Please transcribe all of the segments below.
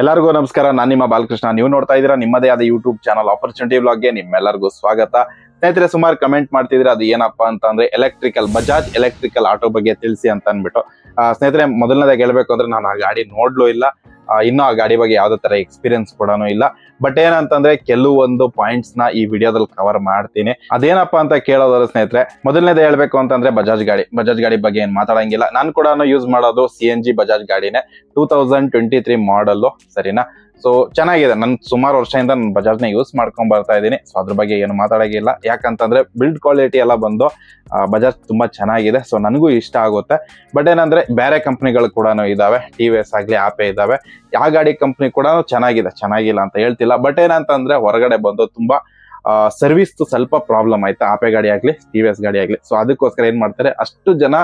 ಎಲ್ಲರಿಗೂ ನಮಸ್ಕಾರ ನಾನು ನಿಮ್ಮ ಬಾಲಕೃಷ್ಣ ನೀವು ನೋಡ್ತಾ ಇದ್ದೀರಾ ನಿಮ್ಮದೇ ಆದ ಯೂಟ್ಯೂಬ್ ಚಾನಲ್ ಆಪರ್ಚುನಿಟಿ ಬ್ಲಾಗ್ಗೆ ನಿಮ್ಮೆಲ್ಲರಿಗೂ ಸ್ವಾಗತ ಸ್ನೇಹಿತರೆ ಸುಮಾರು ಕಮೆಂಟ್ ಮಾಡ್ತಿದ್ರೆ ಅದು ಏನಪ್ಪಾ ಅಂತ ಅಂದ್ರೆ ಎಲೆಕ್ಟ್ರಿಕಲ್ ಬಜಾಜ್ ಎಲೆಕ್ಟ್ರಿಕಲ್ ಆಟೋ ಬಗ್ಗೆ ತಿಳಿಸಿ ಅಂತ ಅಂದ್ಬಿಟ್ಟು ಸ್ನೇಹಿತರೆ ಮೊದಲನೇದಾಗಿ ಹೇಳ್ಬೇಕು ಅಂದ್ರೆ ನಾನು ಆ ಗಾಡಿ ನೋಡ್ಲೂ ಇಲ್ಲ ಇನ್ನೂ ಆ ಗಾಡಿ ಬಗ್ಗೆ ಯಾವುದೇ ತರ ಎಕ್ಸ್ಪೀರಿಯನ್ಸ್ ಕೂಡ ಇಲ್ಲ ಬಟ್ ಏನಂತಂದ್ರೆ ಕೆಲವೊಂದು ಪಾಯಿಂಟ್ಸ್ ನ ಈ ವಿಡಿಯೋದಲ್ಲಿ ಕವರ್ ಮಾಡ್ತೀನಿ ಅದೇನಪ್ಪ ಅಂತ ಕೇಳೋದ್ರ ಸ್ನೇಹಿತರೆ ಮೊದಲನೇದ ಹೇಳ್ಬೇಕು ಅಂತಂದ್ರೆ ಬಜಾಜ್ ಗಾಡಿ ಬಜಾಜ್ ಗಾಡಿ ಬಗ್ಗೆ ಏನು ಮಾತಾಡಂಗಿಲ್ಲ ನಾನು ಕೂಡ ಯೂಸ್ ಮಾಡೋದು ಸಿ ಎನ್ ಜಿ ಬಜಾಜ್ ಗಾಡಿನೇ ಟೂ ತೌಸಂಡ್ ಟ್ವೆಂಟಿ ತ್ರೀ ಸರಿನಾ ಸೊ ಚೆನ್ನಾಗಿದೆ ನನ್ ಸುಮಾರು ವರ್ಷದಿಂದ ನಾನು ಬಜಾಜ್ನ ಯೂಸ್ ಮಾಡ್ಕೊಂಡ್ ಬರ್ತಾ ಇದ್ದೀನಿ ಸೊ ಅದ್ರ ಬಗ್ಗೆ ಏನು ಮಾತಾಡೋಕ್ಕಿಲ್ಲ ಯಾಕಂತಂದ್ರೆ ಬಿಲ್ಡ್ ಕ್ವಾಲಿಟಿ ಎಲ್ಲ ಬಂದು ಬಜಾಜ್ ತುಂಬಾ ಚೆನ್ನಾಗಿದೆ ಸೊ ನನಗೂ ಇಷ್ಟ ಆಗುತ್ತೆ ಬಟ್ ಏನಂದ್ರೆ ಬೇರೆ ಕಂಪ್ನಿಗಳು ಕೂಡ ಇದಾವೆ ಟಿ ವಿ ಎಸ್ ಆಗಲಿ ಆಪೇ ಇದಾವೆ ಯಾವ ಗಾಡಿ ಕಂಪ್ನಿ ಕೂಡ ಚೆನ್ನಾಗಿದೆ ಚೆನ್ನಾಗಿಲ್ಲ ಅಂತ ಹೇಳ್ತಿಲ್ಲ ಬಟ್ ಏನಂತಂದ್ರೆ ಹೊರಗಡೆ ಬಂದು ತುಂಬಾ ಸರ್ವಿಸ್ ಸ್ವಲ್ಪ ಪ್ರಾಬ್ಲಮ್ ಆಯ್ತಾ ಆಪೆ ಗಾಡಿ ಆಗಲಿ ಟಿ ವಿ ಎಸ್ ಗಾಡಿ ಆಗಲಿ ಸೊ ಅದಕ್ಕೋಸ್ಕರ ಏನು ಮಾಡ್ತಾರೆ ಅಷ್ಟು ಜನ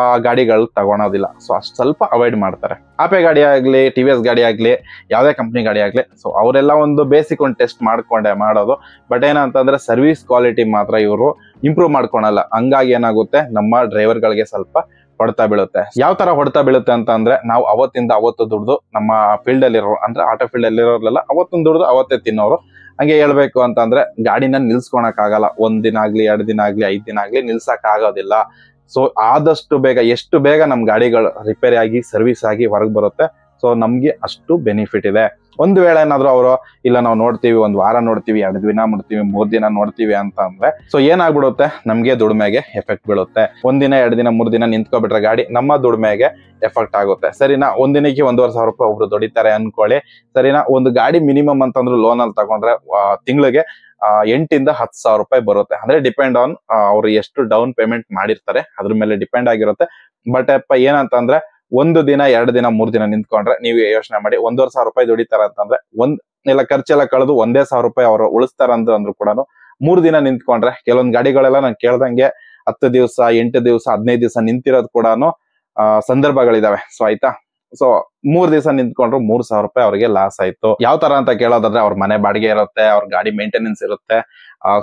ಆ ಗಾಡಿಗಳು ತಗೊಳೋದಿಲ್ಲ ಸೊ ಅಷ್ಟು ಸ್ವಲ್ಪ ಅವಾಯ್ಡ್ ಮಾಡ್ತಾರೆ ಆಪೆ ಗಾಡಿ ಆಗಲಿ ಟಿ ವಿ ಎಸ್ ಗಾಡಿ ಆಗಲಿ ಯಾವುದೇ ಕಂಪ್ನಿ ಗಾಡಿ ಆಗಲಿ ಸೊ ಅವರೆಲ್ಲ ಒಂದು ಬೇಸಿಕ್ ಒಂದು ಟೆಸ್ಟ್ ಮಾಡಿಕೊಂಡೆ ಮಾಡೋದು ಬಟ್ ಏನಂತಂದರೆ ಸರ್ವಿಸ್ ಕ್ವಾಲಿಟಿ ಮಾತ್ರ ಇವರು ಇಂಪ್ರೂವ್ ಮಾಡ್ಕೊಳಲ್ಲ ಹಂಗಾಗಿ ಏನಾಗುತ್ತೆ ನಮ್ಮ ಡ್ರೈವರ್ಗಳಿಗೆ ಸ್ವಲ್ಪ ಹೊಡ್ತಾ ಬೀಳುತ್ತೆ ಯಾವ ತರ ಹೊಡ್ತಾ ಬೀಳುತ್ತೆ ಅಂತ ಅಂದ್ರೆ ನಾವು ಅವತ್ತಿಂದ ಅವತ್ತು ದುಡ್ದು ನಮ್ಮ ಫೀಲ್ಡ್ ಅಲ್ಲಿರೋ ಅಂದ್ರೆ ಆಟೋ ಫೀಲ್ಡ್ ಅಲ್ಲಿರೋರೆಲ್ಲ ಅವತ್ತೊಂದು ದುಡ್ದು ಅವತ್ತೇ ತಿನ್ನೋರು ಹಂಗೆ ಹೇಳ್ಬೇಕು ಅಂತಂದ್ರೆ ಗಾಡಿನ ನಿಲ್ಸ್ಕೊಳಕ್ ಆಗಲ್ಲ ಒಂದ್ ದಿನ ಆಗ್ಲಿ ಎರಡು ದಿನ ಆಗ್ಲಿ ಐದ್ ದಿನ ಆಗ್ಲಿ ನಿಲ್ಸಕ್ ಆಗೋದಿಲ್ಲ ಸೊ ಆದಷ್ಟು ಬೇಗ ಎಷ್ಟು ಬೇಗ ನಮ್ಮ ಗಾಡಿಗಳು ರಿಪೇರಿ ಆಗಿ ಸರ್ವಿಸ್ ಆಗಿ ಹೊರಗೆ ಬರುತ್ತೆ ಸೊ ನಮಗೆ ಅಷ್ಟು ಬೆನಿಫಿಟ್ ಇದೆ ಒಂದು ವೇಳೆ ಏನಾದರೂ ಅವರು ಇಲ್ಲ ನಾವು ನೋಡ್ತೀವಿ ಒಂದು ವಾರ ನೋಡ್ತೀವಿ ಎರಡು ದಿನ ನೋಡ್ತೀವಿ ಮೂರು ದಿನ ನೋಡ್ತೀವಿ ಅಂತ ಅಂದ್ರೆ ಸೊ ಏನಾಗ್ಬಿಡುತ್ತೆ ನಮಗೆ ದುಡಿಮೆಗೆ ಎಫೆಕ್ಟ್ ಬೀಳುತ್ತೆ ಒಂದಿನ ಎರಡು ದಿನ ಮೂರು ದಿನ ನಿಂತ್ಕೊಬಿಟ್ರೆ ಗಾಡಿ ನಮ್ಮ ದುಡಿಮೆಗೆ ಎಫೆಕ್ಟ್ ಆಗುತ್ತೆ ಸರಿನಾ ಒಂದಿನಕ್ಕೆ ಒಂದೂವರೆ ಸಾವಿರ ರೂಪಾಯಿ ಒಬ್ರು ದುಡಿತಾರೆ ಅನ್ಕೊಳ್ಳಿ ಸರಿನಾ ಒಂದು ಗಾಡಿ ಮಿನಿಮಮ್ ಅಂತಂದ್ರು ಲೋನಲ್ಲಿ ತಗೊಂಡ್ರೆ ತಿಂಗಳಿಗೆ ಎಂಟಿಂದ ಹತ್ತು ಸಾವಿರ ರೂಪಾಯಿ ಬರುತ್ತೆ ಅಂದ್ರೆ ಡಿಪೆಂಡ್ ಆನ್ ಅವ್ರು ಎಷ್ಟು ಡೌನ್ ಪೇಮೆಂಟ್ ಮಾಡಿರ್ತಾರೆ ಅದ್ರ ಮೇಲೆ ಡಿಪೆಂಡ್ ಆಗಿರುತ್ತೆ ಬಟ್ ಅಪ್ಪ ಏನಂತ ಅಂದ್ರೆ ಒಂದು ದಿನ ಎರಡು ದಿನ ಮೂರ್ ದಿನ ನಿಂತ್ಕೊಂಡ್ರೆ ನೀವು ಯೋಚನೆ ಮಾಡಿ ಒಂದೂವರೆ ಸಾವಿರ ರೂಪಾಯಿ ದುಡಿತಾರ ಅಂತಂದ್ರೆ ಒಂದ್ ಎಲ್ಲ ಖರ್ಚೆಲ್ಲ ಕಳೆದು ಒಂದೇ ಸಾವಿರ ರೂಪಾಯಿ ಅವರು ಉಳಿಸ್ತಾರ ಅಂದ್ರು ಕೂಡ ಮೂರ್ ದಿನ ನಿಂತ್ಕೊಂಡ್ರೆ ಕೆಲವೊಂದು ಗಾಡಿಗಳೆಲ್ಲ ನಾನು ಕೇಳ್ದಂಗೆ ಹತ್ತು ದಿವಸ ಎಂಟು ದಿವಸ ಹದಿನೈದು ದಿವಸ ನಿಂತಿರೋದು ಕೂಡ ಸಂದರ್ಭಗಳಿದಾವೆ ಸೊ ಆಯ್ತಾ ಸೊ ಮೂರ್ ದಿವಸ ನಿಂತ್ಕೊಂಡ್ರು ಮೂರ್ ಸಾವಿರ ರೂಪಾಯಿ ಅವ್ರಿಗೆ ಲಾಸ್ ಆಯ್ತು ಯಾವ ತರ ಅಂತ ಕೇಳೋದಾದ್ರೆ ಅವ್ರ ಮನೆ ಬಾಡಿಗೆ ಇರುತ್ತೆ ಅವ್ರ ಗಾಡಿ ಮೇಂಟೆನೆನ್ಸ್ ಇರುತ್ತೆ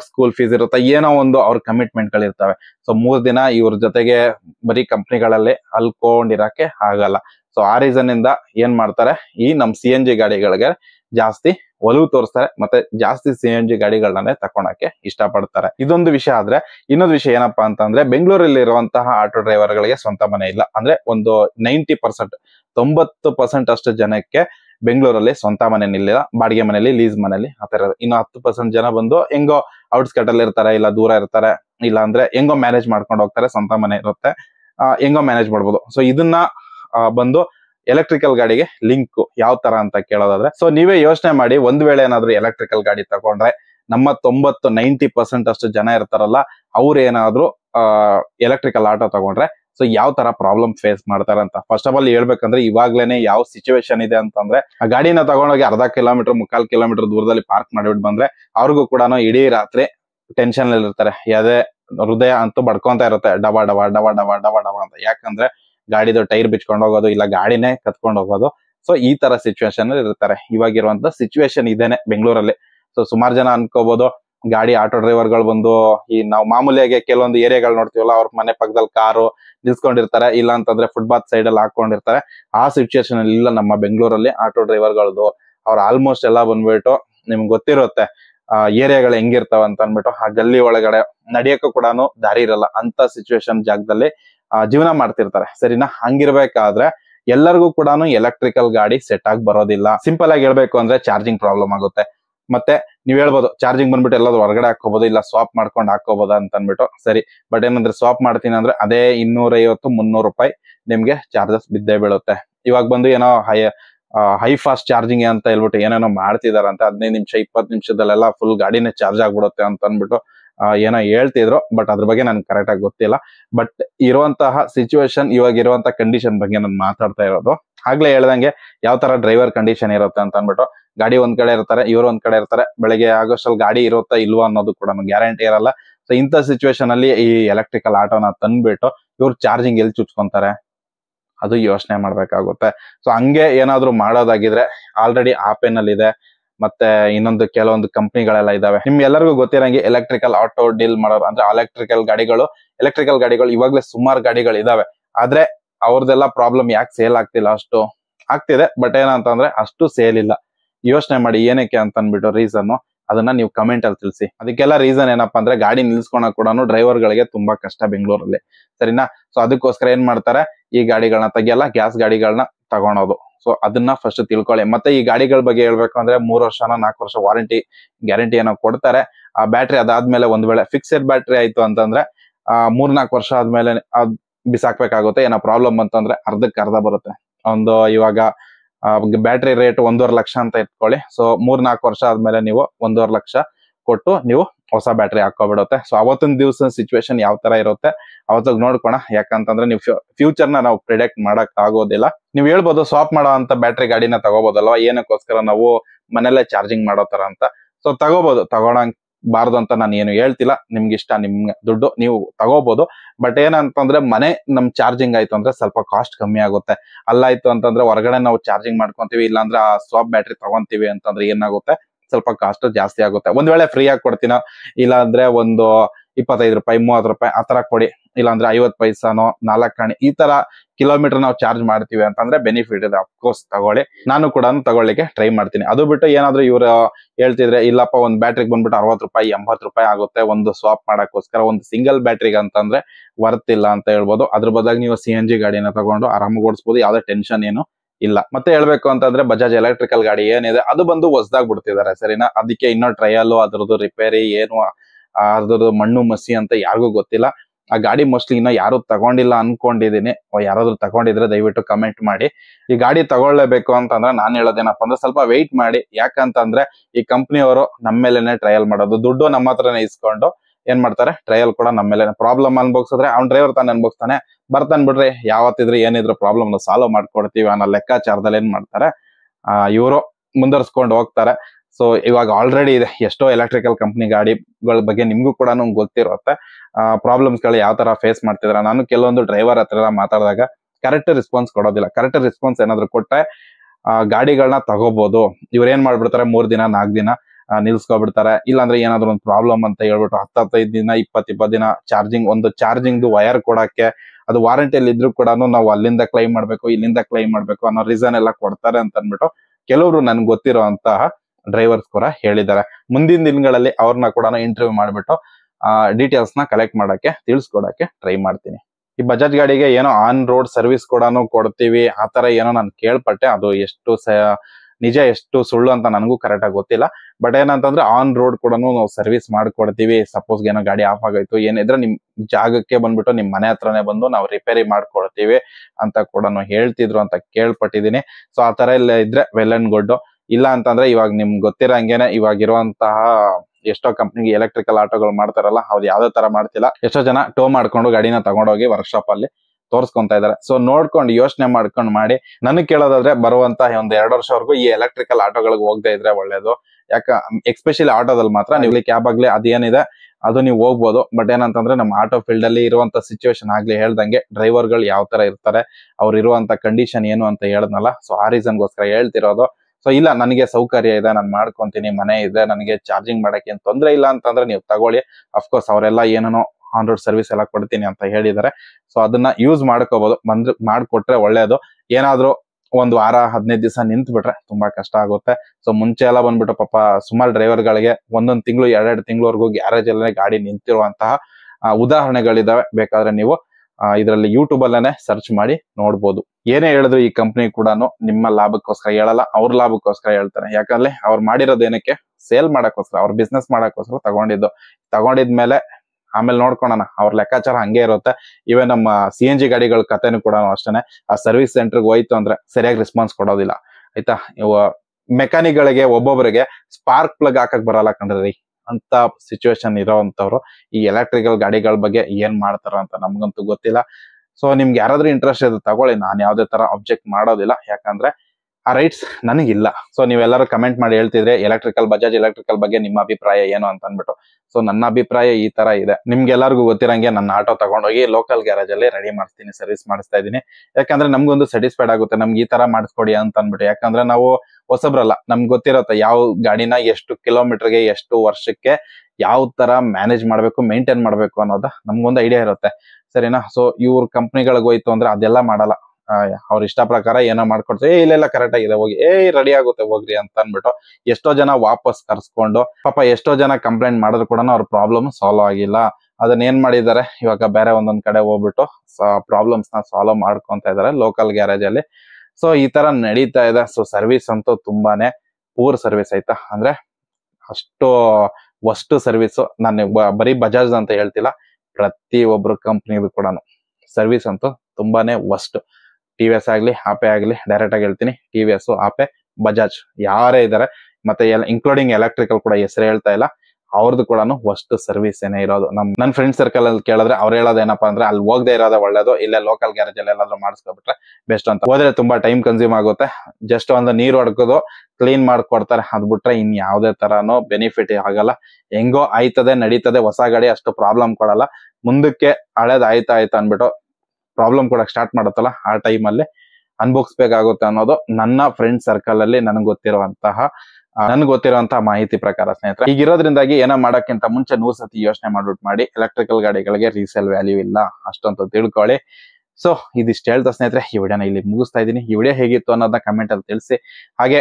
ಸ್ಕೂಲ್ ಫೀಸ್ ಇರುತ್ತೆ ಏನೋ ಒಂದು ಅವ್ರ ಕಮಿಟ್ಮೆಂಟ್ ಗಳು ಇರ್ತವೆ ಸೊ ಮೂರ್ ದಿನ ಇವ್ರ ಜೊತೆಗೆ ಬರೀ ಕಂಪ್ನಿಗಳಲ್ಲಿ ಅಲ್ಕೊಂಡಿರಕ್ಕೆ ಆಗಲ್ಲ ಸೊ ಆ ರೀಸನ್ ಇಂದ ಏನ್ ಮಾಡ್ತಾರೆ ಈ ನಮ್ ಸಿ ಎನ್ ಜಿ ಗಾಡಿಗಳಿಗೆ ಜಾಸ್ತಿ ಒಲವು ತೋರಿಸ್ತಾರೆ ಮತ್ತೆ ಜಾಸ್ತಿ ಸಿ ಎನ್ ಜಿ ಗಾಡಿಗಳನ್ನೇ ತಕೊಳಕ್ಕೆ ಇಷ್ಟಪಡ್ತಾರೆ ಇದೊಂದು ವಿಷಯ ಆದ್ರೆ ಇನ್ನೊಂದು ವಿಷಯ ಏನಪ್ಪಾ ಅಂತಂದ್ರೆ ಬೆಂಗಳೂರಲ್ಲಿ ಇರುವಂತಹ ಆಟೋ ಡ್ರೈವರ್ ಗಳಿಗೆ ಸ್ವಂತ ಮನೆ ಇಲ್ಲ ಅಂದ್ರೆ ಒಂದು ನೈಂಟಿ ಪರ್ಸೆಂಟ್ ತೊಂಬತ್ತು ಪರ್ಸೆಂಟ್ ಅಷ್ಟು ಜನಕ್ಕೆ ಬೆಂಗಳೂರಲ್ಲಿ ಸ್ವಂತ ಮನೆ ನಿಲ್ಲ ಬಾಡಿಗೆ ಮನೆಯಲ್ಲಿ ಲೀಸ್ ಮನೆಯಲ್ಲಿ ಆ ತರ ಇನ್ನು ಹತ್ತು ಪರ್ಸೆಂಟ್ ಜನ ಬಂದು ಹೆಂಗೋ ಔಟ್ಸ್ಕಟ್ ಅಲ್ಲಿ ಇರ್ತಾರೆ ಇಲ್ಲ ದೂರ ಇರ್ತಾರೆ ಇಲ್ಲ ಅಂದ್ರೆ ಹೆಂಗೋ ಮ್ಯಾನೇಜ್ ಮಾಡ್ಕೊಂಡು ಹೋಗ್ತಾರೆ ಸ್ವಂತ ಮನೆ ಇರುತ್ತೆ ಹೆಂಗೋ ಮ್ಯಾನೇಜ್ ಮಾಡ್ಬೋದು ಸೊ ಇದನ್ನ ಬಂದು ಎಲೆಕ್ಟ್ರಿಕಲ್ ಗಾಡಿಗೆ ಲಿಂಕ್ ಯಾವ ತರ ಅಂತ ಕೇಳೋದಾದ್ರೆ ಸೊ ನೀವೇ ಯೋಚನೆ ಮಾಡಿ ಒಂದ್ ವೇಳೆ ಏನಾದ್ರೂ ಎಲೆಕ್ಟ್ರಿಕಲ್ ಗಾಡಿ ತಗೊಂಡ್ರೆ ನಮ್ಮ ತೊಂಬತ್ತು ನೈಂಟಿ ಪರ್ಸೆಂಟ್ ಅಷ್ಟು ಜನ ಇರ್ತಾರಲ್ಲ ಅವ್ರು ಏನಾದ್ರು ಎಲೆಕ್ಟ್ರಿಕಲ್ ಆಟೋ ತಗೊಂಡ್ರೆ ಸೊ ಯಾವ ತರ ಪ್ರಾಬ್ಲಮ್ ಫೇಸ್ ಅಂತ ಫಸ್ಟ್ ಆಫ್ ಆಲ್ ಹೇಳ್ಬೇಕಂದ್ರೆ ಇವಾಗ್ಲೇನೆ ಯಾವ ಸಿಚುವೇಶನ್ ಇದೆ ಅಂತಂದ್ರೆ ಆ ಗಾಡಿನ ತಗೊಂಡೋಗಿ ಅರ್ಧ ಕಿಲೋಮೀಟರ್ ಮುಕ್ಕಾಲ್ ಕಿಲೋಮೀಟರ್ ದೂರದಲ್ಲಿ ಪಾರ್ಕ್ ಮಾಡಿಬಿಟ್ಟು ಬಂದ್ರೆ ಅವ್ರಿಗೂ ಕೂಡ ಇಡೀ ರಾತ್ರಿ ಟೆನ್ಷನ್ ಇರ್ತಾರೆ ಯಾವುದೇ ಹೃದಯ ಅಂತೂ ಬಡ್ಕೊಂತ ಇರುತ್ತೆ ಡಬ ಡಬ ಡಬ ಡಬ ಡಬ ಡಬ ಅಂತ ಯಾಕಂದ್ರೆ ಗಾಡಿದು ಟೈರ್ ಬಿಚ್ಕೊಂಡು ಹೋಗೋದು ಇಲ್ಲ ಗಾಡಿನೇ ಕತ್ಕೊಂಡು ಹೋಗೋದು ಸೊ ಈ ತರ ಸಿಚುವೇಶನ್ ಇರ್ತಾರೆ ಇವಾಗಿರುವಂತ ಸಿಚುವೇಶನ್ ಇದೇನೆ ಬೆಂಗಳೂರಲ್ಲಿ ಸೊ ಸುಮಾರು ಜನ ಅನ್ಕೋಬಹುದು ಗಾಡಿ ಆಟೋ ಡ್ರೈವರ್ಗಳು ಬಂದು ಈ ನಾವು ಮಾಮೂಲಿಯಾಗಿ ಕೆಲವೊಂದು ಏರಿಯಾಗಳು ನೋಡ್ತೀವಲ್ಲ ಅವ್ರ ಮನೆ ಪಕ್ಕದಲ್ಲಿ ಕಾರು ನಿಲ್ಸ್ಕೊಂಡಿರ್ತಾರೆ ಇಲ್ಲ ಅಂತಂದ್ರೆ ಫುಟ್ಪಾತ್ ಸೈಡ್ ಅಲ್ಲಿ ಹಾಕೊಂಡಿರ್ತಾರೆ ಆ ಸಿಚುಯೇಷನ್ ಅಲ್ಲಿ ಇಲ್ಲ ನಮ್ಮ ಬೆಂಗಳೂರಲ್ಲಿ ಆಟೋ ಡ್ರೈವರ್ಗಳದು ಅವ್ರ ಆಲ್ಮೋಸ್ಟ್ ಎಲ್ಲ ಬಂದ್ಬಿಟ್ಟು ನಿಮ್ಗೆ ಗೊತ್ತಿರುತ್ತೆ ಆ ಏರಿಯಾಗಳು ಹೆಂಗಿರ್ತಾವ ಅಂತ ಅಂದ್ಬಿಟ್ಟು ಆ ಗಲ್ಲಿ ಒಳಗಡೆ ನಡೆಯಕ್ಕೂ ಕೂಡ ದಾರಿ ಇರಲ್ಲ ಅಂತ ಸಿಚುವೇಶನ್ ಜಾಗದಲ್ಲಿ ಜೀವನ ಮಾಡ್ತಿರ್ತಾರೆ ಸರಿನಾ ಹಂಗಿರ್ಬೇಕಾದ್ರೆ ಎಲ್ಲರಿಗೂ ಕೂಡ ಎಲೆಕ್ಟ್ರಿಕಲ್ ಗಾಡಿ ಸೆಟ್ ಆಗಿ ಬರೋದಿಲ್ಲ ಸಿಂಪಲ್ ಆಗಿ ಹೇಳ್ಬೇಕು ಅಂದ್ರೆ ಚಾರ್ಜಿಂಗ್ ಪ್ರಾಬ್ಲಮ್ ಆಗುತ್ತೆ ಮತ್ತೆ ನೀವ್ ಹೇಳ್ಬೋದು ಚಾರ್ಜಿಂಗ್ ಬಂದ್ಬಿಟ್ಟು ಎಲ್ಲಾದ್ರು ಹೊರಗಡೆ ಹಾಕೋಬಹುದು ಇಲ್ಲ ಸ್ವಾಪ್ ಮಾಡ್ಕೊಂಡು ಹಾಕೋಬಹುದು ಅಂತ ಅನ್ಬಿಟ್ಟು ಸರಿ ಬಟ್ ಏನಂದ್ರೆ ಸ್ವಾಪ್ ಮಾಡ್ತೀನಿ ಅಂದ್ರೆ ಅದೇ ಇನ್ನೂರೈವತ್ತು ಮುನ್ನೂರು ರೂಪಾಯಿ ನಿಮ್ಗೆ ಚಾರ್ಜಸ್ ಬಿದ್ದೇ ಬೀಳುತ್ತೆ ಇವಾಗ ಬಂದು ಏನೋ ಹೈ ಹೈ ಫಾಸ್ಟ್ ಚಾರ್ಜಿಂಗ್ ಅಂತ ಹೇಳ್ಬಿಟ್ಟು ಏನೇನೋ ಅಂತ ಹದಿನೈದು ನಿಮಿಷ ಇಪ್ಪತ್ತು ನಿಮಿಷದಲ್ಲೆಲ್ಲ ಫುಲ್ ಗಾಡಿನೇ ಚಾರ್ಜ್ ಆಗ್ಬಿಡುತ್ತೆ ಅಂತ ಅಂದ್ಬಿಟ್ಟು ಏನೋ ಹೇಳ್ತಿದ್ರು ಬಟ್ ಅದ್ರ ಬಗ್ಗೆ ನನ್ಗೆ ಕರೆಕ್ಟ್ ಆಗಿ ಗೊತ್ತಿಲ್ಲ ಬಟ್ ಇರುವಂತಹ ಸಿಚುವೇಶನ್ ಇವಾಗ ಇರುವಂತಹ ಕಂಡೀಷನ್ ಬಗ್ಗೆ ನಾನು ಮಾತಾಡ್ತಾ ಇರೋದು ಆಗ್ಲೇ ಹೇಳ್ದಂಗೆ ಯಾವ ತರ ಡ್ರೈವರ್ ಕಂಡೀಷನ್ ಇರುತ್ತೆ ಅಂತ ಅನ್ಬಿಟ್ಟು ಗಾಡಿ ಒಂದ್ ಕಡೆ ಇರ್ತಾರೆ ಇವರು ಒಂದ್ ಕಡೆ ಇರ್ತಾರೆ ಬೆಳಗ್ಗೆ ಆಗೋಷ್ಟಲ್ಲಿ ಗಾಡಿ ಇರುತ್ತಾ ಇಲ್ವಾ ಅನ್ನೋದು ಕೂಡ ಗ್ಯಾರಂಟಿ ಇರಲ್ಲ ಸೊ ಇಂಥ ಸಿಚುವೇಶನ್ ಅಲ್ಲಿ ಈ ಎಲೆಕ್ಟ್ರಿಕಲ್ ಆಟೋನ ತಂದ್ಬಿಟ್ಟು ಇವ್ರು ಚಾರ್ಜಿಂಗ್ ಎಲ್ಲಿ ಚುಚ್ಕೊಂತಾರೆ ಅದು ಯೋಚನೆ ಮಾಡ್ಬೇಕಾಗುತ್ತೆ ಸೊ ಹಂಗೆ ಏನಾದ್ರು ಮಾಡೋದಾಗಿದ್ರೆ ಆಲ್ರೆಡಿ ಅಲ್ಲಿ ಇದೆ ಮತ್ತೆ ಇನ್ನೊಂದು ಕೆಲವೊಂದು ಕಂಪ್ನಿಗಳೆಲ್ಲ ಇದಾವೆ ನಿಮ್ ಎಲ್ಲರಿಗೂ ಗೊತ್ತಿರಂಗೆ ಎಲೆಕ್ಟ್ರಿಕಲ್ ಆಟೋ ಡೀಲ್ ಮಾಡೋರು ಅಂದ್ರೆ ಎಲೆಕ್ಟ್ರಿಕಲ್ ಗಾಡಿಗಳು ಎಲೆಕ್ಟ್ರಿಕಲ್ ಗಾಡಿಗಳು ಇವಾಗಲೇ ಸುಮಾರು ಗಾಡಿಗಳು ಇದಾವೆ ಆದ್ರೆ ಅವ್ರದೆಲ್ಲ ಪ್ರಾಬ್ಲಮ್ ಯಾಕೆ ಸೇಲ್ ಆಗ್ತಿಲ್ಲ ಅಷ್ಟು ಆಗ್ತಿದೆ ಬಟ್ ಏನಂತಂದ್ರೆ ಅಷ್ಟು ಸೇಲ್ ಇಲ್ಲ ಯೋಚನೆ ಮಾಡಿ ಏನಕ್ಕೆ ಅಂತ ಅಂದ್ಬಿಟ್ಟು ರೀಸನ್ನು ಅದನ್ನ ನೀವು ಕಮೆಂಟ್ ಅಲ್ಲಿ ತಿಳಿಸಿ ಅದಕ್ಕೆಲ್ಲ ರೀಸನ್ ಏನಪ್ಪಾ ಅಂದ್ರೆ ಗಾಡಿ ನಿಲ್ಸ್ಕೊಳಕ್ ಕೂಡ ಡ್ರೈವರ್ ಗಳಿಗೆ ತುಂಬಾ ಕಷ್ಟ ಬೆಂಗಳೂರಲ್ಲಿ ಸರಿನಾ ಸೊ ಅದಕ್ಕೋಸ್ಕರ ಏನ್ ಮಾಡ್ತಾರೆ ಈ ಗಾಡಿಗಳನ್ನ ತೆಗಿಯಲ್ಲ ಗ್ಯಾಸ್ ಗಾಡಿಗಳನ್ನ ತಗೊಳೋದು ಸೊ ಅದನ್ನ ಫಸ್ಟ್ ತಿಳ್ಕೊಳ್ಳಿ ಮತ್ತೆ ಈ ಗಾಡಿಗಳ ಬಗ್ಗೆ ಹೇಳ್ಬೇಕು ಅಂದ್ರೆ ಮೂರು ವರ್ಷನ ನಾಲ್ಕು ವರ್ಷ ವಾರಂಟಿ ಗ್ಯಾರಂಟಿ ಏನೋ ಕೊಡ್ತಾರೆ ಆ ಬ್ಯಾಟ್ರಿ ಅದಾದ್ಮೇಲೆ ಒಂದ್ ವೇಳೆ ಫಿಕ್ಸೆಡ್ ಬ್ಯಾಟ್ರಿ ಆಯ್ತು ಅಂತಂದ್ರೆ ಆ ಮೂರ್ನಾಲ್ಕು ವರ್ಷ ಆದ್ಮೇಲೆ ಅದ್ ಬಿಸಾಕ್ಬೇಕಾಗುತ್ತೆ ಏನೋ ಪ್ರಾಬ್ಲಮ್ ಅಂತಂದ್ರೆ ಅರ್ಧಕ್ಕೆ ಅರ್ಧ ಬರುತ್ತೆ ಒಂದು ಇವಾಗ ಬ್ಯಾಟ್ರಿ ರೇಟ್ ಒಂದೂವರೆ ಲಕ್ಷ ಅಂತ ಇಟ್ಕೊಳ್ಳಿ ಸೊ ಮೂರ್ ನಾಲ್ಕು ವರ್ಷ ಆದ್ಮೇಲೆ ನೀವು ಒಂದೂವರೆ ಲಕ್ಷ ಕೊಟ್ಟು ನೀವು ಹೊಸ ಬ್ಯಾಟ್ರಿ ಹಾಕೋಬಿಡುತ್ತೆ ಸೊ ಅವತ್ತಿನ ದಿವಸ ಸಿಚುವೇಶನ್ ಯಾವ ತರ ಇರುತ್ತೆ ಅವತ್ತಿಗೆ ನೋಡ್ಕೋಣ ಯಾಕಂತಂದ್ರೆ ನೀವು ಫ್ಯೂಚರ್ನ ನಾವು ಪ್ರಿಡೆಕ್ಟ್ ಮಾಡಕ್ ಆಗೋದಿಲ್ಲ ನೀವು ಹೇಳ್ಬೋದು ಸ್ವಾಪ್ ಮಾಡೋ ಅಂತ ಬ್ಯಾಟ್ರಿ ಗಾಡಿನ ತಗೋಬೋದಲ್ವಾ ಏನಕ್ಕೋಸ್ಕರ ನಾವು ಮನೆಯಲ್ಲೇ ಚಾರ್ಜಿಂಗ್ ಮಾಡೋ ತರ ಅಂತ ಸೊ ತಗೋಬಹುದು ತಗೋಣ ಬಾರದು ಅಂತ ನಾನು ಏನು ಹೇಳ್ತಿಲ್ಲ ನಿಮ್ಗೆ ಇಷ್ಟ ನಿಮ್ಗೆ ದುಡ್ಡು ನೀವು ತಗೋಬಹುದು ಬಟ್ ಏನಂತಂದ್ರೆ ಮನೆ ನಮ್ ಚಾರ್ಜಿಂಗ್ ಆಯ್ತು ಅಂದ್ರೆ ಸ್ವಲ್ಪ ಕಾಸ್ಟ್ ಕಮ್ಮಿ ಆಗುತ್ತೆ ಅಲ್ಲಾಯ್ತು ಅಂತಂದ್ರೆ ಹೊರಗಡೆ ನಾವು ಚಾರ್ಜಿಂಗ್ ಮಾಡ್ಕೊಂತೀವಿ ಇಲ್ಲಾಂದ್ರೆ ಆ ಸ್ವಾಪ್ ಬ್ಯಾಟ್ರಿ ತಗೊಂತೀವಿ ಅಂತಂದ್ರೆ ಏನಾಗುತ್ತೆ ಸ್ವಲ್ಪ ಕಾಸ್ಟ್ ಜಾಸ್ತಿ ಆಗುತ್ತೆ ಒಂದ್ ವೇಳೆ ಫ್ರೀ ಆಗಿ ಕೊಡ್ತೀನ ಇಲ್ಲ ಅಂದ್ರೆ ಒಂದು ಇಪ್ಪತ್ತೈದು ರೂಪಾಯಿ ಮೂವತ್ತು ರೂಪಾಯಿ ಆ ತರ ಕೊಡಿ ಇಲ್ಲಾಂದ್ರೆ ಐವತ್ ಪೈಸಾನೋ ನಾಲ್ಕಾಣೆ ಈ ತರ ಕಿಲೋಮೀಟರ್ ನಾವು ಚಾರ್ಜ್ ಮಾಡ್ತೀವಿ ಅಂತಂದ್ರೆ ಬೆನಿಫಿಟ್ ಇದೆ ಅಫ್ಕೋರ್ಸ್ ತಗೊಳ್ಳಿ ನಾನು ಕೂಡ ತಗೊಳ್ಳಿಕ್ಕೆ ಟ್ರೈ ಮಾಡ್ತೀನಿ ಅದು ಬಿಟ್ಟು ಏನಾದ್ರು ಇವರು ಹೇಳ್ತಿದ್ರೆ ಇಲ್ಲಪ್ಪ ಒಂದು ಬ್ಯಾಟ್ರಿಗೆ ಬಂದ್ಬಿಟ್ಟು ಅರವತ್ತು ರೂಪಾಯಿ ಎಂಬತ್ ರೂಪಾಯಿ ಆಗುತ್ತೆ ಒಂದು ಸ್ವಾಪ್ ಮಾಡೋಕ್ಕೋಸ್ಕರ ಒಂದು ಸಿಂಗಲ್ ಬ್ಯಾಟ್ರಿಗೆ ಅಂತಂದ್ರೆ ವರ್ತ್ ಇಲ್ಲ ಅಂತ ಹೇಳ್ಬೋದು ಅದ್ರ ಬದಲಾಗಿ ನೀವು ಸಿ ಎನ್ ಜಿ ಗಾಡಿನ ತಗೊಂಡು ಓಡಿಸ್ಬೋದು ಯಾವುದೇ ಟೆನ್ಷನ್ ಏನು ಇಲ್ಲ ಮತ್ತೆ ಹೇಳ್ಬೇಕು ಅಂತಂದ್ರೆ ಬಜಾಜ್ ಎಲೆಕ್ಟ್ರಿಕಲ್ ಗಾಡಿ ಏನಿದೆ ಅದು ಬಂದು ಹೊಸದಾಗಿ ಬಿಡ್ತಿದ್ದಾರೆ ಸರಿನಾ ಅದಕ್ಕೆ ಇನ್ನೂ ಟ್ರಯಲ್ ಅದ್ರದ್ದು ರಿಪೇರಿ ಏನು ಅದ್ರದ್ದು ಮಣ್ಣು ಮಸಿ ಅಂತ ಯಾರಿಗೂ ಗೊತ್ತಿಲ್ಲ ಆ ಗಾಡಿ ಮೋಸ್ಟ್ಲಿ ಇನ್ನೂ ಯಾರು ತಗೊಂಡಿಲ್ಲ ಅನ್ಕೊಂಡಿದೀನಿ ಯಾರಾದ್ರೂ ತಗೊಂಡಿದ್ರೆ ದಯವಿಟ್ಟು ಕಮೆಂಟ್ ಮಾಡಿ ಈ ಗಾಡಿ ತಗೊಳ್ಳೇಬೇಕು ಅಂತಂದ್ರೆ ನಾನು ಹೇಳೋದೇನಪ್ಪ ಅಂದ್ರೆ ಸ್ವಲ್ಪ ವೆಯ್ಟ್ ಮಾಡಿ ಯಾಕಂತಂದ್ರೆ ಈ ಕಂಪ್ನಿಯವರು ನಮ್ಮ ಮೇಲೆನೆ ಟ್ರಯಲ್ ಮಾಡೋದು ದುಡ್ಡು ನಮ್ಮ ಹತ್ರನೇ ಇಸ್ಕೊಂಡು ಏನ್ ಮಾಡ್ತಾರೆ ಟ್ರಯಲ್ ಕೂಡ ನಮ್ಮ ಮೇಲೆ ಪ್ರಾಬ್ಲಮ್ ಅನ್ಬೋಗ್ಸಿದ್ರೆ ಅವ್ನ ಡ್ರೈವರ್ ತಾನೆ ಅನ್ಬೋಗ್ಸ್ತಾನೆ ಬರ್ತಾನೆ ಬಿಡ್ರಿ ಯಾವತ್ತಿದ್ರೆ ಏನಿದ್ರು ಪ್ರಾಬ್ಲಮ್ ಸಾಲ್ವ್ ಮಾಡ್ಕೊಡ್ತೀವಿ ಅನ್ನೋ ಲೆಕ್ಕಾಚಾರದಲ್ಲಿ ಏನ್ ಮಾಡ್ತಾರೆ ಇವರು ಮುಂದರ್ಸ್ಕೊಂಡು ಹೋಗ್ತಾರೆ ಸೊ ಇವಾಗ ಆಲ್ರೆಡಿ ಇದೆ ಎಷ್ಟೋ ಎಲೆಕ್ಟ್ರಿಕಲ್ ಕಂಪ್ನಿ ಗಾಡಿಗಳ ಬಗ್ಗೆ ನಿಮ್ಗೂ ಕೂಡ ಗೊತ್ತಿರುತ್ತೆ ಪ್ರಾಬ್ಲಮ್ಸ್ ಗಳು ಯಾವ ತರ ಫೇಸ್ ಮಾಡ್ತಿದ್ರ ನಾನು ಕೆಲವೊಂದು ಡ್ರೈವರ್ ಹತ್ರ ಎಲ್ಲ ಮಾತಾಡಿದಾಗ ಕರೆಕ್ಟ್ ರೆಸ್ಪಾನ್ಸ್ ಕೊಡೋದಿಲ್ಲ ಕರೆಕ್ಟ್ ರೆಸ್ಪಾನ್ಸ್ ಏನಾದ್ರು ಕೊಟ್ಟರೆ ಗಾಡಿಗಳನ್ನ ತಗೋಬಹುದು ಇವ್ರ ಏನ್ ಮಾಡ್ಬಿಡ್ತಾರೆ ಮೂರ್ ದಿನ ನಾಲ್ಕು ದಿನ ನಿಲ್ಸ್ಕೊಬಿಡ್ತಾರೆ ಇಲ್ಲಾಂದ್ರೆ ಏನಾದ್ರು ಒಂದು ಪ್ರಾಬ್ಲಮ್ ಅಂತ ಹೇಳ್ಬಿಟ್ಟು ಹತ್ತೈದು ದಿನ ಇಪ್ಪತ್ ಇಪ್ಪತ್ತು ದಿನ ಚಾರ್ಜಿಂಗ್ ಒಂದು ಚಾರ್ಜಿಂಗ್ ವೈರ್ ಕೊಡಕ್ಕೆ ಅದು ವಾರಂಟಿಯಲ್ಲಿ ಇದ್ರು ಕೂಡ ನಾವು ಅಲ್ಲಿಂದ ಕ್ಲೈಮ್ ಮಾಡ್ಬೇಕು ಇಲ್ಲಿಂದ ಕ್ಲೈಮ್ ಮಾಡ್ಬೇಕು ಅನ್ನೋ ರೀಸನ್ ಎಲ್ಲ ಕೊಡ್ತಾರೆ ಅಂತ ಅಂದ್ಬಿಟ್ಟು ಕೆಲವರು ನನ್ಗೆ ಗೊತ್ತಿರೋ ಅಂತಹ ಡ್ರೈವರ್ಸ್ ಕೂಡ ಹೇಳಿದ್ದಾರೆ ಮುಂದಿನ ದಿನಗಳಲ್ಲಿ ಅವ್ರನ್ನ ಕೂಡ ಇಂಟರ್ವ್ಯೂ ಮಾಡಿಬಿಟ್ಟು ಡೀಟೇಲ್ಸ್ ನ ಕಲೆಕ್ಟ್ ಮಾಡಕ್ಕೆ ತಿಳಿಸ್ಕೊಡಕ್ಕೆ ಟ್ರೈ ಮಾಡ್ತೀನಿ ಈ ಬಜಾಜ್ ಗಾಡಿಗೆ ಏನೋ ಆನ್ ರೋಡ್ ಸರ್ವಿಸ್ ಕೂಡ ಕೊಡ್ತೀವಿ ಆ ತರ ಏನೋ ನಾನು ಕೇಳ್ಪಟ್ಟೆ ಅದು ಎಷ್ಟು ನಿಜ ಎಷ್ಟು ಸುಳ್ಳು ಅಂತ ನನಗೂ ಕರೆಕ್ಟಾಗಿ ಗೊತ್ತಿಲ್ಲ ಬಟ್ ಏನಂತಂದ್ರೆ ಆನ್ ರೋಡ್ ಕೂಡ ನಾವು ಸರ್ವಿಸ್ ಮಾಡ್ಕೊಡ್ತೀವಿ ಸಪೋಸ್ ಏನೋ ಗಾಡಿ ಆಫ್ ಆಗೋಯ್ತು ಏನಿದ್ರೆ ನಿಮ್ ಜಾಗಕ್ಕೆ ಬಂದ್ಬಿಟ್ಟು ನಿಮ್ ಮನೆ ಹತ್ರನೇ ಬಂದು ನಾವು ರಿಪೇರಿ ಮಾಡ್ಕೊಡ್ತೀವಿ ಅಂತ ಕೂಡ ಹೇಳ್ತಿದ್ರು ಅಂತ ಕೇಳ್ಪಟ್ಟಿದ್ದೀನಿ ಸೊ ಆ ತರ ಎಲ್ಲ ಇದ್ರೆ ವೆಲ್ ಅಂಡ್ ಗುಡ್ ಇಲ್ಲ ಅಂತಂದ್ರೆ ಇವಾಗ ನಿಮ್ಗೆ ಗೊತ್ತಿರಂಗೇನೆ ಇವಾಗ ಇರುವಂತಹ ಎಷ್ಟೋ ಕಂಪ್ನಿಗೆ ಎಲೆಕ್ಟ್ರಿಕಲ್ ಆಟೋಗಳು ಮಾಡ್ತಾರಲ್ಲ ಅವ್ರು ಯಾವ್ದೋ ತರ ಮಾಡ್ತಿಲ್ಲ ಎಷ್ಟೋ ಜನ ಟೋ ಮಾಡ್ಕೊಂಡು ಗಾಡಿನ ತಗೊಂಡೋಗಿ ವರ್ಕ್ಶಾಪ್ ಅಲ್ಲಿ ತೋರಿಸ್ಕೊಂತ ಇದಾರೆ ಸೊ ನೋಡ್ಕೊಂಡು ಯೋಚನೆ ಮಾಡ್ಕೊಂಡು ಮಾಡಿ ನನಗೆ ಕೇಳೋದಾದ್ರೆ ಬರುವಂತ ಒಂದು ಎರಡು ವರ್ಷವರೆಗೂ ಈ ಎಲೆಕ್ಟ್ರಿಕಲ್ ಆಟೋಗಳಿಗೆ ಹೋಗದೆ ಇದ್ರೆ ಒಳ್ಳೇದು ಯಾಕ ಎಕ್ಸ್ಪೆಷಲಿ ಆಟೋದಲ್ಲಿ ಮಾತ್ರ ನೀವು ಕ್ಯಾಬ್ ಆಗ್ಲಿ ಅದೇನಿದೆ ಅದು ನೀವು ಹೋಗ್ಬೋದು ಬಟ್ ಏನಂತಂದ್ರೆ ನಮ್ಮ ಆಟೋ ಫೀಲ್ಡ್ ಅಲ್ಲಿ ಇರುವಂತ ಸಿಚುವೇಶನ್ ಆಗ್ಲಿ ಹೇಳ್ದಂಗೆ ಡ್ರೈವರ್ಗಳು ಯಾವ ತರ ಇರ್ತಾರೆ ಅವ್ರು ಇರುವಂತ ಕಂಡೀಷನ್ ಏನು ಅಂತ ಹೇಳದ್ನಲ್ಲ ಸೊ ಆ ರೀಸನ್ಗೋಸ್ಕರ ಹೇಳ್ತಿರೋದು ಸೊ ಇಲ್ಲ ನನಗೆ ಸೌಕರ್ಯ ಇದೆ ನಾನು ಮಾಡ್ಕೊಂತೀನಿ ಮನೆ ಇದೆ ನನಗೆ ಚಾರ್ಜಿಂಗ್ ಮಾಡಕ್ಕೆ ಏನು ತೊಂದರೆ ಇಲ್ಲ ಅಂತಂದ್ರೆ ನೀವು ತಗೊಳ್ಳಿ ಅಫ್ಕೋರ್ಸ್ ಅವರೆಲ್ಲ ಏನೇನೋ ಆನ್ ರೋಡ್ ಸರ್ವಿಸ್ ಎಲ್ಲ ಕೊಡ್ತೀನಿ ಅಂತ ಹೇಳಿದ್ದಾರೆ ಸೊ ಅದನ್ನ ಯೂಸ್ ಮಾಡ್ಕೋಬಹುದು ಮಾಡ್ಕೊಟ್ರೆ ಮಾಡಿಕೊಟ್ರೆ ಒಳ್ಳೇದು ಏನಾದ್ರು ಒಂದು ವಾರ ಹದಿನೈದು ದಿವಸ ನಿಂತು ಬಿಟ್ರೆ ತುಂಬಾ ಕಷ್ಟ ಆಗುತ್ತೆ ಸೊ ಮುಂಚೆ ಎಲ್ಲ ಬಂದ್ಬಿಟ್ಟು ಪಾಪ ಸುಮಾರು ಗಳಿಗೆ ಒಂದೊಂದು ತಿಂಗಳು ಎರಡೆರಡು ತಿಂಗಳವರೆಗೂ ಗ್ಯಾರೇಜ್ ಅಲ್ಲೇ ಗಾಡಿ ನಿಂತಿರುವಂತಹ ಉದಾಹರಣೆಗಳಿದಾವೆ ಬೇಕಾದ್ರೆ ನೀವು ಇದರಲ್ಲಿ ಯೂಟ್ಯೂಬ್ ಅಲ್ಲೇ ಸರ್ಚ್ ಮಾಡಿ ನೋಡ್ಬೋದು ಏನೇ ಹೇಳಿದ್ರು ಈ ಕಂಪ್ನಿ ಕೂಡ ನಿಮ್ಮ ಲಾಭಕ್ಕೋಸ್ಕರ ಹೇಳಲ್ಲ ಅವ್ರ ಲಾಭಕ್ಕೋಸ್ಕರ ಹೇಳ್ತಾರೆ ಯಾಕಂದ್ರೆ ಅವ್ರು ಏನಕ್ಕೆ ಸೇಲ್ ಮಾಡಕ್ಕೋಸ್ಕರ ಅವ್ರ ಬಿಸ್ನೆಸ್ ಮಾಡಕ್ಕೋಸ್ಕರ ತಗೊಂಡಿದ್ದು ತಗೊಂಡಿದ್ಮೇಲೆ ಆಮೇಲೆ ನೋಡ್ಕೊಳ ಅವ್ರ ಲೆಕ್ಕಾಚಾರ ಹಂಗೆ ಇರುತ್ತೆ ಇವೇ ನಮ್ಮ ಸಿ ಎನ್ ಜಿ ಗಾಡಿಗಳ ಕತೆನೂ ಕೂಡ ಅಷ್ಟೇ ಆ ಸರ್ವಿಸ್ ಸೆಂಟರ್ಗೆ ಹೋಯ್ತು ಅಂದ್ರೆ ಸರಿಯಾಗಿ ರೆಸ್ಪಾನ್ಸ್ ಕೊಡೋದಿಲ್ಲ ಆಯ್ತಾ ಗಳಿಗೆ ಒಬ್ಬೊಬ್ಬರಿಗೆ ಸ್ಪಾರ್ಕ್ ಪ್ಲಗ್ ಹಾಕಕ್ ಬರಲ್ಲ ಕಂಡ್ರಿ ಅಂತ ಸಿಚುವೇಶನ್ ಇರೋವಂಥವ್ರು ಈ ಎಲೆಕ್ಟ್ರಿಕಲ್ ಗಾಡಿಗಳ ಬಗ್ಗೆ ಏನ್ ಮಾಡ್ತಾರ ಅಂತ ನಮಗಂತೂ ಗೊತ್ತಿಲ್ಲ ಸೊ ನಿಮ್ಗೆ ಯಾರಾದ್ರೂ ಇಂಟ್ರೆಸ್ಟ್ ಇದೆ ತಗೊಳ್ಳಿ ನಾನು ಯಾವುದೇ ತರ ಅಬ್ಜೆಕ್ಟ್ ಮಾಡೋದಿಲ್ಲ ಯಾಕಂದ್ರೆ ಆ ರೈಟ್ಸ್ ನನಗಿಲ್ಲ ಸೊ ನೀವೆಲ್ಲರೂ ಕಮೆಂಟ್ ಮಾಡಿ ಹೇಳ್ತಿದ್ರೆ ಎಲೆಕ್ಟ್ರಿಕಲ್ ಬಜಾಜ್ ಎಲೆಕ್ಟ್ರಿಕಲ್ ಬಗ್ಗೆ ನಿಮ್ಮ ಅಭಿಪ್ರಾಯ ಏನು ಅಂತ ಅಂದ್ಬಿಟ್ಟು ಸೊ ನನ್ನ ಅಭಿಪ್ರಾಯ ಈ ತರ ಇದೆ ಎಲ್ಲರಿಗೂ ಗೊತ್ತಿರಂಗೆ ನನ್ನ ಆಟೋ ತಗೊಂಡೋಗಿ ಲೋಕಲ್ ಗ್ಯಾರೇಜ್ ಅಲ್ಲಿ ರೆಡಿ ಮಾಡಿಸ್ತೀನಿ ಸರ್ವಿಸ್ ಮಾಡಿಸ್ತಾ ಇದೀನಿ ಯಾಕಂದ್ರೆ ನಮ್ಗೊಂದು ಸ್ಯಾಟಿಸ್ಫೈಡ್ ಆಗುತ್ತೆ ನಮ್ಗೆ ಈ ತರ ಮಾಡಿಸ್ಕೊಡಿ ಅಂತ ಅಂದ್ಬಿಟ್ಟು ಯಾಕಂದ್ರೆ ನಾವು ಹೊಸಬ್ರಲ್ಲ ನಮ್ಗೆ ಗೊತ್ತಿರತ್ತೆ ಯಾವ ಗಾಡಿನ ಎಷ್ಟು ಕಿಲೋಮೀಟರ್ ಗೆ ಎಷ್ಟು ವರ್ಷಕ್ಕೆ ಯಾವ ತರ ಮ್ಯಾನೇಜ್ ಮಾಡಬೇಕು ಮೇಂಟೈನ್ ಮಾಡಬೇಕು ಅನ್ನೋದ ನಮ್ಗೊಂದು ಐಡಿಯಾ ಇರುತ್ತೆ ಸರಿನಾ ಸೊ ಇವ್ರ ಕಂಪ್ನಿಗಳಿಗೆ ಹೋಯ್ತು ಅಂದ್ರೆ ಅದೆಲ್ಲ ಮಾಡಲ್ಲ ಅವ್ರ ಇಷ್ಟ ಪ್ರಕಾರ ಏನೋ ಮಾಡ್ಕೊಡ್ತೀವಿ ಇಲ್ಲೆಲ್ಲ ಕರೆಕ್ಟ್ ಆಗಿದೆ ಹೋಗಿ ಏ ರೆಡಿ ಆಗುತ್ತೆ ಹೋಗ್ರಿ ಅಂತ ಅಂದ್ಬಿಟ್ಟು ಎಷ್ಟೋ ಜನ ವಾಪಸ್ ಕರ್ಸ್ಕೊಂಡು ಪಾಪ ಎಷ್ಟೋ ಜನ ಕಂಪ್ಲೇಂಟ್ ಮಾಡಿದ್ರು ಕೂಡ ಅವ್ರ ಪ್ರಾಬ್ಲಮ್ ಸಾಲ್ವ್ ಆಗಿಲ್ಲ ಅದನ್ನ ಏನ್ ಮಾಡಿದ್ದಾರೆ ಇವಾಗ ಬೇರೆ ಒಂದೊಂದ್ ಕಡೆ ಹೋಗ್ಬಿಟ್ಟು ಪ್ರಾಬ್ಲಮ್ಸ್ ನ ಸಾಲ್ವ್ ಮಾಡ್ಕೊಂತ ಇದಾರೆ ಲೋಕಲ್ ಗ್ಯಾರೇಜ್ ಅಲ್ಲಿ ಸೊ ಈ ತರ ನಡೀತಾ ಇದೆ ಸೊ ಸರ್ವಿಸ್ ಅಂತೂ ತುಂಬಾನೇ ಪೂರ್ ಸರ್ವಿಸ್ ಆಯ್ತಾ ಅಂದ್ರೆ ಅಷ್ಟು ವಸ್ಟ್ ಸರ್ವಿಸ್ ನಾನು ಬರೀ ಬಜಾಜ್ ಅಂತ ಹೇಳ್ತಿಲ್ಲ ಪ್ರತಿ ಒಬ್ರು ಕಂಪ್ನಿಗೂ ಕೂಡ ಸರ್ವಿಸ್ ಅಂತೂ ತುಂಬಾನೇ ವಸ್ಟ್ ಟಿ ವಿ ಎಸ್ ಆಗಲಿ ಆಪೆ ಆಗಲಿ ಆಗಿ ಹೇಳ್ತೀನಿ T V S Ape Bajaj ಯಾರೇ ಇದ್ದಾರೆ ಮತ್ತೆ ಎಲ್ಲ ಇನ್ಕ್ಲೂಡಿಂಗ್ ಎಲೆಕ್ಟ್ರಿಕಲ್ ಕೂಡ ಹೆಸರು ಹೇಳ್ತಾ ಇಲ್ಲ ಅವ್ರದ್ದು ಕೂಡ ಫಸ್ಟ್ ಸರ್ವಿಸ್ ಏನೇ ಇರೋದು ನಮ್ ನನ್ನ ಫ್ರೆಂಡ್ ಸರ್ಕಲ್ ಅಲ್ಲಿ ಕೇಳಿದ್ರೆ ಅವ್ರು ಹೇಳೋದು ಏನಪ್ಪಾ ಅಂದ್ರೆ ಅಲ್ಲಿ ಹೋಗದೆ ಇರೋದು ಒಳ್ಳೇದು ಇಲ್ಲೇ ಲೋಕಲ್ ಗ್ಯಾರೇಜ್ ಅಲ್ಲಿ ಎಲ್ಲಾದ್ರೂ ಮಾಡಿಸ್ಕೊಬಿಟ್ರೆ ಬೆಸ್ಟ್ ಅಂತ ಹೋದ್ರೆ ತುಂಬಾ ಟೈಮ್ ಕನ್ಸ್ಯೂಮ್ ಆಗುತ್ತೆ ಜಸ್ಟ್ ಒಂದು ನೀರು ಹೊಡ್ಕೋದು ಕ್ಲೀನ್ ಮಾಡ್ಕೊಡ್ತಾರೆ ಅದ್ ಬಿಟ್ರೆ ಇನ್ ಯಾವ್ದೇ ತರನೋ ಬೆನಿಫಿಟ್ ಆಗಲ್ಲ ಹೆಂಗೋ ಆಯ್ತದೆ ನಡೀತದೆ ಹೊಸ ಗಾಡಿ ಅಷ್ಟು ಪ್ರಾಬ್ಲಮ್ ಕೊಡಲ್ಲ ಮುಂದಕ್ಕೆ ಹಳೇದ್ ಆಯ್ತಾ ಆಯ್ತಾ ಅನ್ಬಿಟ್ಟು ಪ್ರಾಬ್ಲಮ್ ಕೂಡ ಸ್ಟಾರ್ಟ್ ಮಾಡುತ್ತಲ್ಲ ಆ ಟೈಮ್ ಅಲ್ಲಿ ಅನ್ಬೋಗಿಸ್ಬೇಕಾಗುತ್ತೆ ಅನ್ನೋದು ನನ್ನ ಫ್ರೆಂಡ್ ಸರ್ಕಲ್ ಅಲ್ಲಿ ನನಗೆ ಗೊತ್ತಿರುವಂತಹ ನನ್ಗೆ ಗೊತ್ತಿರುವಂತಹ ಮಾಹಿತಿ ಪ್ರಕಾರ ಸ್ನೇಹಿತರೆ ಇರೋದ್ರಿಂದಾಗಿ ಏನೋ ಮಾಡೋಕ್ಕಿಂತ ಮುಂಚೆ ನೂರು ಸತಿ ಯೋಚನೆ ಮಾಡ್ಬಿಟ್ಟು ಮಾಡಿ ಎಲೆಕ್ಟ್ರಿಕಲ್ ಗಾಡಿಗಳಿಗೆ ರೀಸೇಲ್ ವ್ಯಾಲ್ಯೂ ಇಲ್ಲ ಅಷ್ಟಂತ ತಿಳ್ಕೊಳ್ಳಿ ಸೊ ಇದಿಷ್ಟು ಹೇಳ್ತಾ ಸ್ನೇಹಿತರೆ ಈ ವಿಡಿಯೋನ ಇಲ್ಲಿ ಮುಗಿಸ್ತಾ ಇದ್ದೀನಿ ಈ ವಿಡಿಯೋ ಹೇಗಿತ್ತು ಅನ್ನೋದನ್ನ ಕಮೆಂಟ್ ಅಲ್ಲಿ ತಿಳಿಸಿ ಹಾಗೆ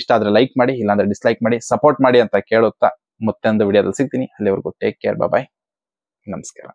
ಇಷ್ಟ ಆದ್ರೆ ಲೈಕ್ ಮಾಡಿ ಇಲ್ಲಾಂದ್ರೆ ಡಿಸ್ಲೈಕ್ ಮಾಡಿ ಸಪೋರ್ಟ್ ಮಾಡಿ ಅಂತ ಕೇಳುತ್ತಾ ಮತ್ತೊಂದು ವಿಡಿಯೋದಲ್ಲಿ ಸಿಗ್ತೀನಿ ಅಲ್ಲಿವರೆಗೂ ಟೇಕ್ ಕೇರ್ ಬಾಯ್ ನಮಸ್ಕಾರ